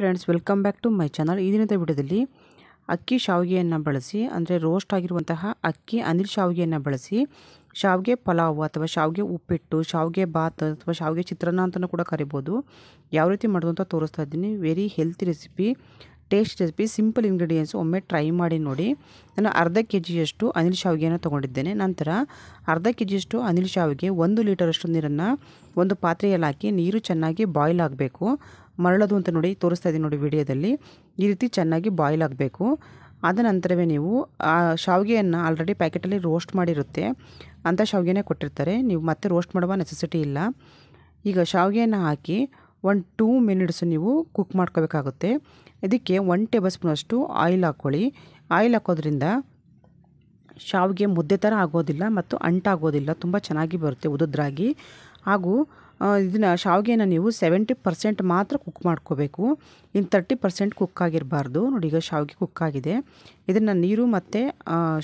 friends welcome back to my channel ಈ ದಿನದ ವಿಡಿಯೋದಲ್ಲಿ ಅಕ್ಕಿ ಶಾವಿಗೆಯನ್ನು ಬಳಸಿ ಅಂದರೆ ರೋಸ್ಟ್ ಆಗಿರುವಂತಹ ಅಕ್ಕಿ ಅನಿಲ್ ಶಾವಿಗೆಯನ್ನು ಬಳಸಿ ಶಾವಿಗೆ ಪಲಾವ್ ಅಥವಾ ಶಾವಿಗೆ ಉಪ್ಪಿಟ್ಟು ಶಾವಿಗೆ ಬಾತ್ ಅಥವಾ ಶಾವಿಗೆ ಚಿತ್ರಾನ್ನ ಅಂತಲೂ ಕೂಡ ಕರಿಬೋದು ಯಾವ ರೀತಿ ಮಾಡೋದು ಅಂತ ತೋರಿಸ್ತಾ ಇದ್ದೀನಿ very healthy recipe taste recipe simple ingredients ಒಮ್ಮೆ ಟ್ರೈ ಮಾಡಿ ನೋಡಿ ನಾನು ಅರ್ಧ ಕೆ ಜಿಯಷ್ಟು ಅನಿಲ್ ಶಾವಿಗೆಯನ್ನು ತೊಗೊಂಡಿದ್ದೇನೆ ನಂತರ ಅರ್ಧ ಕೆ ಜಿಯಷ್ಟು ಅನಿಲ್ ಶಾವಿಗೆ ಒಂದು ಲೀಟರಷ್ಟು ನೀರನ್ನು ಒಂದು ಪಾತ್ರೆಯಲ್ಲಿ ಹಾಕಿ ನೀರು ಚೆನ್ನಾಗಿ ಬಾಯ್ಲ್ ಆಗಬೇಕು ಮರಳೋದು ಅಂತ ನೋಡಿ ತೋರಿಸ್ತಾ ಇದ್ದೀನಿ ನೋಡಿ ವಿಡಿಯೋದಲ್ಲಿ ಈ ರೀತಿ ಚೆನ್ನಾಗಿ ಬಾಯ್ಲ್ ಆಗಬೇಕು ಅದ ನಂತರವೇ ನೀವು ಆ ಶಾವಿಗೆಯನ್ನು ಆಲ್ರೆಡಿ ಪ್ಯಾಕೆಟಲ್ಲಿ ರೋಸ್ಟ್ ಮಾಡಿರುತ್ತೆ ಅಂಥ ಶಾವಿಗೆನೇ ಕೊಟ್ಟಿರ್ತಾರೆ ನೀವು ಮತ್ತೆ ರೋಸ್ಟ್ ಮಾಡುವ ನೆಸೆಸಿಟಿ ಇಲ್ಲ ಈಗ ಶಾವಿಗೆಯನ್ನು ಹಾಕಿ ಒನ್ ಟೂ ಮಿನಿಟ್ಸು ನೀವು ಕುಕ್ ಮಾಡ್ಕೋಬೇಕಾಗುತ್ತೆ ಇದಕ್ಕೆ ಒನ್ ಟೇಬಲ್ ಸ್ಪೂನಷ್ಟು ಆಯಿಲ್ ಹಾಕ್ಕೊಳ್ಳಿ ಆಯಿಲ್ ಹಾಕೋದ್ರಿಂದ ಶಾವಿಗೆ ಮುದ್ದೆ ಥರ ಆಗೋದಿಲ್ಲ ಮತ್ತು ಅಂಟಾಗೋದಿಲ್ಲ ತುಂಬ ಚೆನ್ನಾಗಿ ಬರುತ್ತೆ ಉದುದ್ರಾಗಿ ಹಾಗೂ ಇದನ್ನ ಶಾವಿಗೆನ ನೀವು ಸೆವೆಂಟಿ ಪರ್ಸೆಂಟ್ ಮಾತ್ರ ಕುಕ್ ಮಾಡ್ಕೋಬೇಕು ಇನ್ನು ತರ್ಟಿ ಪರ್ಸೆಂಟ್ ಕುಕ್ ಆಗಿರಬಾರ್ದು ನೋಡಿ ಈಗ ಶಾವಿಗೆ ಕುಕ್ ಆಗಿದೆ ಇದನ್ನು ನೀರು ಮತ್ತು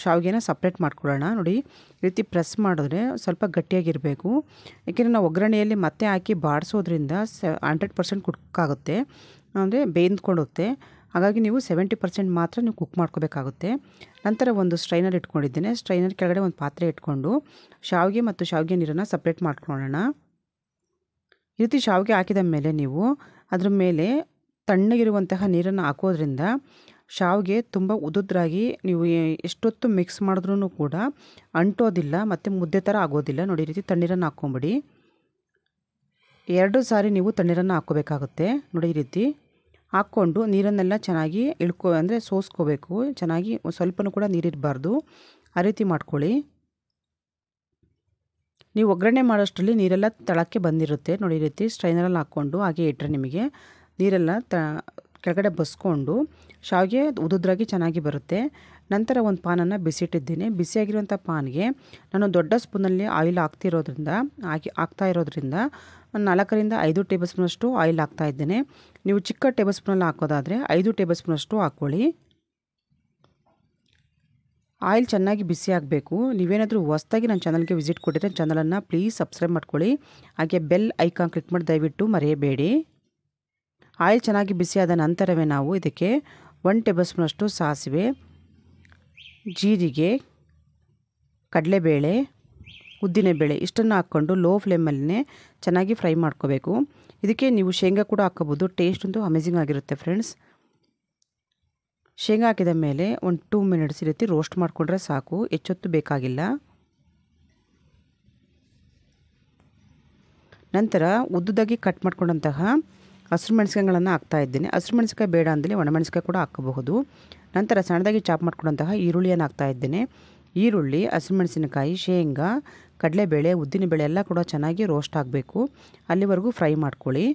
ಶಾವಿಗೆನ ಸಪ್ರೇಟ್ ಮಾಡ್ಕೊಳ್ಳೋಣ ನೋಡಿ ಈ ರೀತಿ ಪ್ರೆಸ್ ಮಾಡಿದ್ರೆ ಸ್ವಲ್ಪ ಗಟ್ಟಿಯಾಗಿರಬೇಕು ಏಕೆಂದರೆ ನಾವು ಒಗ್ಗರಣೆಯಲ್ಲಿ ಮತ್ತೆ ಹಾಕಿ ಬಾಡಿಸೋದ್ರಿಂದ ಸ ಹಂಡ್ರೆಡ್ ಪರ್ಸೆಂಟ್ ಕುಕ್ ಆಗುತ್ತೆ ಅಂದರೆ ಬೇಯ್ದುಕೊಂಡುತ್ತೆ ಹಾಗಾಗಿ ನೀವು ಸೆವೆಂಟಿ ಪರ್ಸೆಂಟ್ ಮಾತ್ರ ನೀವು ಕುಕ್ ಮಾಡ್ಕೋಬೇಕಾಗುತ್ತೆ ನಂತರ ಒಂದು ಸ್ಟ್ರೈನರ್ ಇಟ್ಕೊಂಡಿದ್ದೇನೆ ಸ್ಟ್ರೈನರ್ ಕೆಳಗಡೆ ಒಂದು ಪಾತ್ರೆ ಇಟ್ಕೊಂಡು ಶಾವಿಗೆ ಮತ್ತು ಶಾವಿಗೆ ನೀರನ್ನು ಸಪ್ರೇಟ್ ಮಾಡ್ಕೊಳ್ಳೋಣ ಈ ರೀತಿ ಶಾವಿಗೆ ಹಾಕಿದ ಮೇಲೆ ನೀವು ಅದರ ಮೇಲೆ ತಣ್ಣಗಿರುವಂತಹ ನೀರನ್ನು ಹಾಕೋದ್ರಿಂದ ಶಾವಿಗೆ ತುಂಬ ಉದುದ್ರಾಗಿ ನೀವು ಎಷ್ಟೊತ್ತು ಮಿಕ್ಸ್ ಮಾಡಿದ್ರೂ ಕೂಡ ಅಂಟೋದಿಲ್ಲ ಮತ್ತು ಮುದ್ದೆ ಥರ ಆಗೋದಿಲ್ಲ ನೋಡಿ ಈ ರೀತಿ ತಣ್ಣೀರನ್ನು ಹಾಕ್ಕೊಂಬಿಡಿ ಎರಡು ಸಾರಿ ನೀವು ತಣ್ಣೀರನ್ನು ಹಾಕ್ಕೋಬೇಕಾಗುತ್ತೆ ನೋಡಿ ಈ ರೀತಿ ಹಾಕ್ಕೊಂಡು ನೀರನ್ನೆಲ್ಲ ಚೆನ್ನಾಗಿ ಇಳ್ಕೊ ಅಂದರೆ ಸೋಸ್ಕೋಬೇಕು ಚೆನ್ನಾಗಿ ಸ್ವಲ್ಪನೂ ಕೂಡ ನೀರಿರಬಾರ್ದು ಆ ರೀತಿ ಮಾಡ್ಕೊಳ್ಳಿ ನೀವು ಒಗ್ಗರಣೆ ಮಾಡೋಷ್ಟರಲ್ಲಿ ನೀರೆಲ್ಲ ತಳಕ್ಕೆ ಬಂದಿರುತ್ತೆ ನೋಡಿ ಈ ರೀತಿ ಸ್ಟ್ರೈನರಲ್ಲಿ ಹಾಕ್ಕೊಂಡು ಹಾಗೆ ಇಟ್ಟರೆ ನಿಮಗೆ ನೀರೆಲ್ಲ ತ ಕೆಳಗಡೆ ಬಸ್ಕೊಂಡು ಶಾವಿಗೆ ಉದುದ್ರಾಗಿ ಚೆನ್ನಾಗಿ ಬರುತ್ತೆ ನಂತರ ಒಂದು ಪಾನನ್ನು ಬಿಸಿಟ್ಟಿದ್ದೀನಿ ಬಿಸಿಯಾಗಿರುವಂಥ ಪಾನ್ಗೆ ನಾನು ದೊಡ್ಡ ಸ್ಪೂನಲ್ಲಿ ಆಯಿಲ್ ಹಾಕ್ತಿರೋದ್ರಿಂದ ಹಾಕಿ ಹಾಕ್ತಾ ಇರೋದ್ರಿಂದ ನಾಲ್ಕರಿಂದ ಐದು ಟೇಬಲ್ ಸ್ಪೂನಷ್ಟು ಆಯಿಲ್ ಹಾಕ್ತಾ ಇದ್ದೇನೆ ನೀವು ಚಿಕ್ಕ ಟೇಬಲ್ ಸ್ಪೂನಲ್ಲಿ ಹಾಕೋದಾದರೆ ಐದು ಟೇಬಲ್ ಸ್ಪೂನಷ್ಟು ಹಾಕ್ಕೊಳ್ಳಿ ಆಯಿಲ್ ಚೆನ್ನಾಗಿ ಬಿಸಿ ಆಗಬೇಕು ನೀವೇನಾದರೂ ಹೊಸ್ದಾಗಿ ನನ್ನ ಚಾನಲ್ಗೆ ವಿಸಿಟ್ ಕೊಟ್ಟಿದ್ರೆ ಚಾನಲನ್ನು ಪ್ಲೀಸ್ ಸಬ್ಸ್ಕ್ರೈಬ್ ಮಾಡ್ಕೊಳ್ಳಿ ಹಾಗೆ ಬೆಲ್ ಐಕಾನ್ ಕ್ಲಿಕ್ ಮಾಡಿ ದಯವಿಟ್ಟು ಮರೆಯಬೇಡಿ ಆಯಿಲ್ ಚೆನ್ನಾಗಿ ಬಿಸಿ ಆದ ನಂತರವೇ ನಾವು ಇದಕ್ಕೆ ಒನ್ ಟೇಬಲ್ ಸ್ಪೂನಷ್ಟು ಸಾಸಿವೆ ಜೀರಿಗೆ ಕಡಲೆಬೇಳೆ ಉದ್ದಿನಬೇಳೆ ಇಷ್ಟನ್ನು ಹಾಕ್ಕೊಂಡು ಲೋ ಫ್ಲೇಮಲ್ಲೇ ಚೆನ್ನಾಗಿ ಫ್ರೈ ಮಾಡ್ಕೋಬೇಕು ಇದಕ್ಕೆ ನೀವು ಶೇಂಗಾ ಕೂಡ ಹಾಕ್ಕೋಬೋದು ಟೇಸ್ಟ್ ಅಂತೂ ಅಮೇಝಿಂಗ್ ಆಗಿರುತ್ತೆ ಫ್ರೆಂಡ್ಸ್ ಶೇಂಗಾ ಹಾಕಿದ ಮೇಲೆ ಒಂದು ಟೂ ಮಿನಿಟ್ಸ್ ಈ ರೀತಿ ರೋಸ್ಟ್ ಮಾಡಿಕೊಂಡ್ರೆ ಸಾಕು ಹೆಚ್ಚೊತ್ತು ಬೇಕಾಗಿಲ್ಲ ನಂತರ ಉದ್ದುದಾಗಿ ಕಟ್ ಮಾಡ್ಕೊಂಡಂತಹ ಹಸಿರು ಮೆಣಸಿಕಾಯಿಗಳನ್ನು ಹಾಕ್ತಾ ಇದ್ದೀನಿ ಹಸಿರು ಮೆಣಸಿಕಾಯಿ ಬೇಡ ಅಂದರೆ ಒಣಮೆಣಸಿಕಾಯಿ ಕೂಡ ಹಾಕಬಹುದು ನಂತರ ಸಣ್ಣದಾಗಿ ಚಾಪ್ ಮಾಡ್ಕೊಂಡಂತಹ ಈರುಳ್ಳಿಯನ್ನು ಹಾಕ್ತಾ ಇದ್ದೇನೆ ಈರುಳ್ಳಿ ಮೆಣಸಿನಕಾಯಿ ಶೇಂಗಾ ಕಡಲೆಬೇಳೆ ಉದ್ದಿನಬೇಳೆ ಎಲ್ಲ ಕೂಡ ಚೆನ್ನಾಗಿ ರೋಸ್ಟ್ ಆಗಬೇಕು ಅಲ್ಲಿವರೆಗೂ ಫ್ರೈ ಮಾಡ್ಕೊಳ್ಳಿ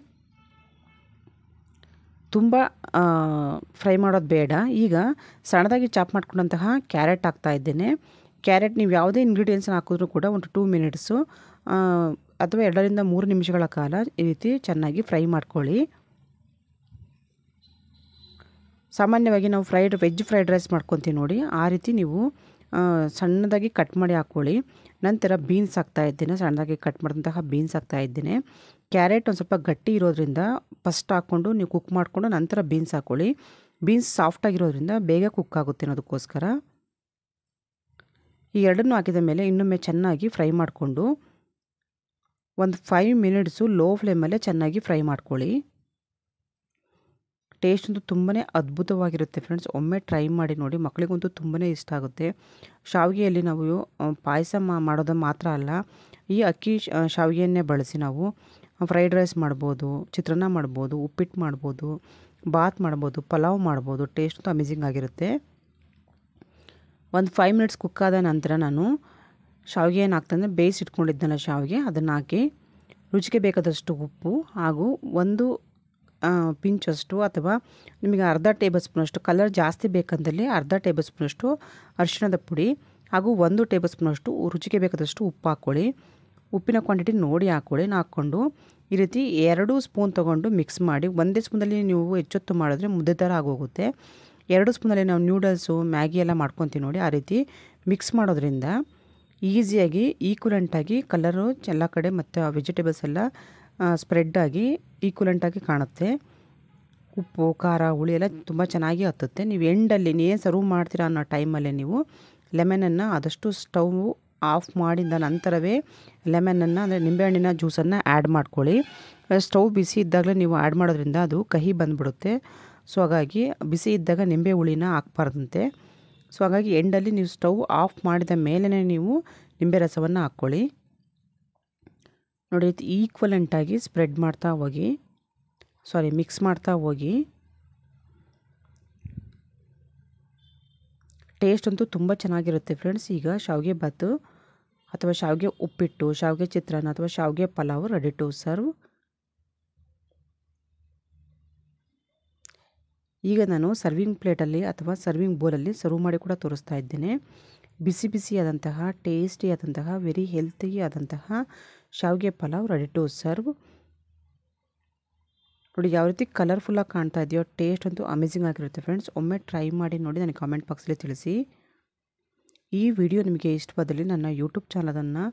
ತುಂಬ ಫ್ರೈ ಮಾಡೋದು ಬೇಡ ಈಗ ಸಣ್ಣದಾಗಿ ಚಾಪ್ ಮಾಡ್ಕೊಂಡಂತಹ ಕ್ಯಾರೆಟ್ ಹಾಕ್ತಾ ಇದ್ದೇನೆ ಕ್ಯಾರೆಟ್ ನೀವು ಯಾವುದೇ ಇಂಗ್ರೀಡಿಯೆಂಟ್ಸ್ನ ಹಾಕಿದ್ರೂ ಕೂಡ ಒಂದು ಟೂ ಮಿನಿಟ್ಸು ಅಥವಾ ಎರಡರಿಂದ ಮೂರು ನಿಮಿಷಗಳ ಕಾಲ ಈ ರೀತಿ ಚೆನ್ನಾಗಿ ಫ್ರೈ ಮಾಡ್ಕೊಳ್ಳಿ ಸಾಮಾನ್ಯವಾಗಿ ನಾವು ಫ್ರೈಡ್ ವೆಜ್ ಫ್ರೈಡ್ ರೈಸ್ ಮಾಡ್ಕೊತೀವಿ ನೋಡಿ ಆ ರೀತಿ ನೀವು ಸಣ್ಣದಾಗಿ ಕಟ್ ಮಾಡಿ ಹಾಕ್ಕೊಳ್ಳಿ ನಂತರ ಬೀನ್ಸ್ ಇದ್ದೀನಿ ಸಣ್ಣದಾಗಿ ಕಟ್ ಮಾಡಿದಂತಹ ಬೀನ್ಸ್ ಇದ್ದೀನಿ ಕ್ಯಾರೆಟ್ ಒಂದು ಸ್ವಲ್ಪ ಗಟ್ಟಿ ಇರೋದ್ರಿಂದ ಫಸ್ಟ್ ಹಾಕ್ಕೊಂಡು ನೀವು ಕುಕ್ ಮಾಡಿಕೊಂಡು ನಂತರ ಬೀನ್ಸ್ ಹಾಕ್ಕೊಳ್ಳಿ ಬೀನ್ಸ್ ಆಗಿರೋದ್ರಿಂದ ಬೇಗ ಕುಕ್ ಆಗುತ್ತೆ ಅನ್ನೋದಕ್ಕೋಸ್ಕರ ಈ ಎರಡನ್ನೂ ಹಾಕಿದ ಮೇಲೆ ಇನ್ನೊಮ್ಮೆ ಚೆನ್ನಾಗಿ ಫ್ರೈ ಮಾಡಿಕೊಂಡು ಒಂದು ಫೈವ್ ಮಿನಿಟ್ಸು ಲೋ ಫ್ಲೇಮಲ್ಲೇ ಚೆನ್ನಾಗಿ ಫ್ರೈ ಮಾಡ್ಕೊಳ್ಳಿ ಟೇಸ್ಟ್ ಅಂತೂ ತುಂಬನೇ ಅದ್ಭುತವಾಗಿರುತ್ತೆ ಫ್ರೆಂಡ್ಸ್ ಒಮ್ಮೆ ಟ್ರೈ ಮಾಡಿ ನೋಡಿ ಮಕ್ಕಳಿಗಂತೂ ತುಂಬನೇ ಇಷ್ಟ ಆಗುತ್ತೆ ಶಾವಿಗೆಯಲ್ಲಿ ನಾವು ಪಾಯಸ ಮಾಡೋದು ಮಾತ್ರ ಅಲ್ಲ ಈ ಅಕ್ಕಿ ಶಾವಿಗೆಯನ್ನೇ ಬಳಸಿ ನಾವು ಫ್ರೈಡ್ ರೈಸ್ ಮಾಡ್ಬೋದು ಚಿತ್ರಾನ್ನ ಮಾಡ್ಬೋದು ಉಪ್ಪಿಟ್ಟು ಮಾಡ್ಬೋದು ಬಾತ್ ಮಾಡ್ಬೋದು ಪಲಾವ್ ಮಾಡ್ಬೋದು ಟೇಸ್ಟ್ ಅಂತೂ ಅಮೇಝಿಂಗ್ ಆಗಿರುತ್ತೆ ಒಂದು ಫೈವ್ ಮಿನಿಟ್ಸ್ ಕುಕ್ ಆದ ನಂತರ ನಾನು ಶಾವಿಗೆ ಏನು ಹಾಕ್ತಂದ್ರೆ ಬೇಯಿಸಿ ಇಟ್ಕೊಂಡಿದ್ದೆನಲ್ಲ ಶಾವಿಗೆ ಅದನ್ನು ಹಾಕಿ ರುಚಿಗೆ ಬೇಕಾದಷ್ಟು ಉಪ್ಪು ಹಾಗೂ ಒಂದು ಪಿಂಚಷ್ಟು ಅಥವಾ ನಿಮಗೆ ಅರ್ಧ ಟೇಬಲ್ ಸ್ಪೂನಷ್ಟು ಕಲರ್ ಜಾಸ್ತಿ ಬೇಕಂದಲ್ಲಿ ಅರ್ಧ ಟೇಬಲ್ ಸ್ಪೂನಷ್ಟು ಅರಿಶಿಣದ ಪುಡಿ ಹಾಗೂ ಒಂದು ಟೇಬಲ್ ಸ್ಪೂನಷ್ಟು ರುಚಿಗೆ ಬೇಕಾದಷ್ಟು ಉಪ್ಪು ಹಾಕ್ಕೊಳ್ಳಿ ಉಪ್ಪಿನ ಕ್ವಾಂಟಿಟಿ ನೋಡಿ ಹಾಕ್ಕೊಳ್ಳಿ ಹಾಕ್ಕೊಂಡು ಈ ರೀತಿ ಎರಡು ಸ್ಪೂನ್ ತೊಗೊಂಡು ಮಿಕ್ಸ್ ಮಾಡಿ ಒಂದೇ ಸ್ಪೂನಲ್ಲಿ ನೀವು ಹೆಚ್ಚೊತ್ತು ಮಾಡಿದ್ರೆ ಮುದ್ದೆ ಥರ ಆಗೋಗುತ್ತೆ ಎರಡು ಸ್ಪೂನಲ್ಲಿ ನಾವು ನ್ಯೂಡಲ್ಸು ಮ್ಯಾಗಿ ಎಲ್ಲ ಮಾಡ್ಕೊತೀವಿ ನೋಡಿ ಆ ರೀತಿ ಮಿಕ್ಸ್ ಮಾಡೋದ್ರಿಂದ ಈಸಿಯಾಗಿ ಈಕ್ವಲೆಂಟಾಗಿ ಕಲರು ಎಲ್ಲ ಕಡೆ ಮತ್ತು ವೆಜಿಟೇಬಲ್ಸ್ ಎಲ್ಲ ಸ್ಪ್ರೆಡ್ ಆಗಿ ಈಕ್ವಲೆಂಟಾಗಿ ಕಾಣುತ್ತೆ ಉಪ್ಪು ಖಾರ ಹುಳಿ ಎಲ್ಲ ತುಂಬ ಚೆನ್ನಾಗಿ ಹತ್ತುತ್ತೆ ನೀವು ಎಂಡಲ್ಲಿ ಏನು ಸರ್ವ್ ಮಾಡ್ತೀರಾ ಅನ್ನೋ ಟೈಮಲ್ಲೇ ನೀವು ಲೆಮನನ್ನು ಆದಷ್ಟು ಸ್ಟವ್ ಆಫ್ ಮಾಡಿದ ನಂತರವೇ ಲೆಮನನ್ನು ಅಂದರೆ ನಿಂಬೆಹಣ್ಣಿನ ಜ್ಯೂಸನ್ನು ಆ್ಯಡ್ ಮಾಡ್ಕೊಳ್ಳಿ ಸ್ಟವ್ ಬಿಸಿ ಇದ್ದಾಗಲೇ ನೀವು ಆ್ಯಡ್ ಮಾಡೋದ್ರಿಂದ ಅದು ಕಹಿ ಬಂದುಬಿಡುತ್ತೆ ಸೊ ಹಾಗಾಗಿ ಬಿಸಿ ಇದ್ದಾಗ ನಿಂಬೆ ಹುಳಿನ ಹಾಕ್ಬಾರ್ದಂತೆ ಸೊ ಹಾಗಾಗಿ ಎಂಡಲ್ಲಿ ನೀವು ಸ್ಟವ್ ಆಫ್ ಮಾಡಿದ ಮೇಲೇ ನೀವು ನಿಂಬೆ ರಸವನ್ನು ಹಾಕ್ಕೊಳ್ಳಿ ನೋಡಿ ಇದು ಈಕ್ವಲೆಂಟಾಗಿ ಸ್ಪ್ರೆಡ್ ಮಾಡ್ತಾ ಹೋಗಿ ಸಾರಿ ಮಿಕ್ಸ್ ಮಾಡ್ತಾ ಹೋಗಿ ಟೇಸ್ಟ್ ಅಂತೂ ತುಂಬ ಚೆನ್ನಾಗಿರುತ್ತೆ ಫ್ರೆಂಡ್ಸ್ ಈಗ ಶಾವಿಗೆ ಬಾತು ಅಥವಾ ಶಾವಿಗೆ ಉಪ್ಪಿಟ್ಟು ಶಾವಿಗೆ ಚಿತ್ರಾನ್ನ ಅಥವಾ ಶಾವಿಗೆ ಪಲಾವ್ ರೆಡಿ ಟು ಸರ್ವ್ ಈಗ ನಾನು ಸರ್ವಿಂಗ್ ಪ್ಲೇಟಲ್ಲಿ ಅಥವಾ ಸರ್ವಿಂಗ್ ಬೋಲಲ್ಲಿ ಸರ್ವ್ ಮಾಡಿ ಕೂಡ ತೋರಿಸ್ತಾ ಇದ್ದೇನೆ ಬಿಸಿ ಬಿಸಿ ಆದಂತಹ ಟೇಸ್ಟಿ ಆದಂತಹ ವೆರಿ ಹೆಲ್ತಿ ಆದಂತಹ ಶಾವಿಗೆ ಪಲಾವ್ ರೆಡಿ ಟು ಸರ್ವ್ ನೋಡಿ ಯಾವ ರೀತಿ ಕಲರ್ಫುಲ್ಲಾಗಿ ಕಾಣ್ತಾ ಇದೆಯೋ ಟೇಸ್ಟ್ ಅಂತೂ ಅಮೇಝಿಂಗ್ ಆಗಿರುತ್ತೆ ಫ್ರೆಂಡ್ಸ್ ಒಮ್ಮೆ ಟ್ರೈ ಮಾಡಿ ನೋಡಿ ನನಗೆ ಕಾಮೆಂಟ್ ಬಾಕ್ಸಲ್ಲಿ ತಿಳಿಸಿ ಈ ವಿಡಿಯೋ ನಿಮಗೆ ಇಷ್ಟವಾದಲ್ಲಿ ನನ್ನ ಯೂಟ್ಯೂಬ್ ಚಾನಲನ್ನು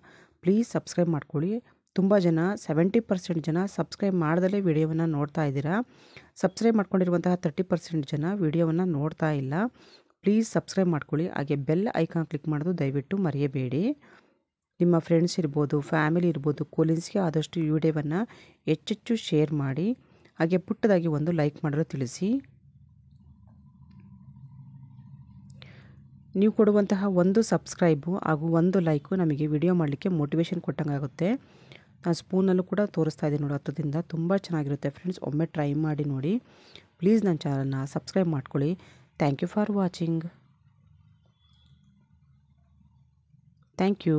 ಪ್ಲೀಸ್ ಸಬ್ಸ್ಕ್ರೈಬ್ ಮಾಡ್ಕೊಳ್ಳಿ ತುಂಬ ಜನ ಸೆವೆಂಟಿ ಪರ್ಸೆಂಟ್ ಜನ ಸಬ್ಸ್ಕ್ರೈಬ್ ಮಾಡದಲ್ಲೇ ವಿಡಿಯೋವನ್ನು ನೋಡ್ತಾ ಇದ್ದೀರಾ ಸಬ್ಸ್ಕ್ರೈಬ್ ಮಾಡ್ಕೊಂಡಿರುವಂತಹ ತರ್ಟಿ ಪರ್ಸೆಂಟ್ ಜನ ವಿಡಿಯೋವನ್ನು ನೋಡ್ತಾ ಇಲ್ಲ ಪ್ಲೀಸ್ ಸಬ್ಸ್ಕ್ರೈಬ್ ಮಾಡ್ಕೊಳ್ಳಿ ಹಾಗೆ ಬೆಲ್ ಐಕಾನ್ ಕ್ಲಿಕ್ ಮಾಡೋದು ದಯವಿಟ್ಟು ಮರೆಯಬೇಡಿ ನಿಮ್ಮ ಫ್ರೆಂಡ್ಸ್ ಇರ್ಬೋದು ಫ್ಯಾಮಿಲಿ ಇರ್ಬೋದು ಕೊಲೀನ್ಸ್ಗೆ ಆದಷ್ಟು ಈ ವಿಡಿಯೋವನ್ನು ಹೆಚ್ಚೆಚ್ಚು ಶೇರ್ ಮಾಡಿ ಹಾಗೆ ಪುಟ್ಟದಾಗಿ ಒಂದು ಲೈಕ್ ಮಾಡಲು ತಿಳಿಸಿ ನೀವು ಕೊಡುವಂತಹ ಒಂದು ಸಬ್ಸ್ಕ್ರೈಬು ಹಾಗೂ ಒಂದು ಲೈಕು ನಮಗೆ ವಿಡಿಯೋ ಮಾಡಲಿಕ್ಕೆ ಮೋಟಿವೇಶನ್ ಕೊಟ್ಟಂಗಾಗುತ್ತೆ ನಾನು ಸ್ಪೂನಲ್ಲೂ ಕೂಡ ತೋರಿಸ್ತಾ ಇದ್ದೀನಿ ನೋಡಿ ಹತ್ತದಿಂದ ತುಂಬ ಚೆನ್ನಾಗಿರುತ್ತೆ ಫ್ರೆಂಡ್ಸ್ ಒಮ್ಮೆ ಟ್ರೈ ಮಾಡಿ ನೋಡಿ ಪ್ಲೀಸ್ ನನ್ನ ಚಾನಲ್ನ ಸಬ್ಸ್ಕ್ರೈಬ್ ಮಾಡ್ಕೊಳ್ಳಿ thank you for watching thank you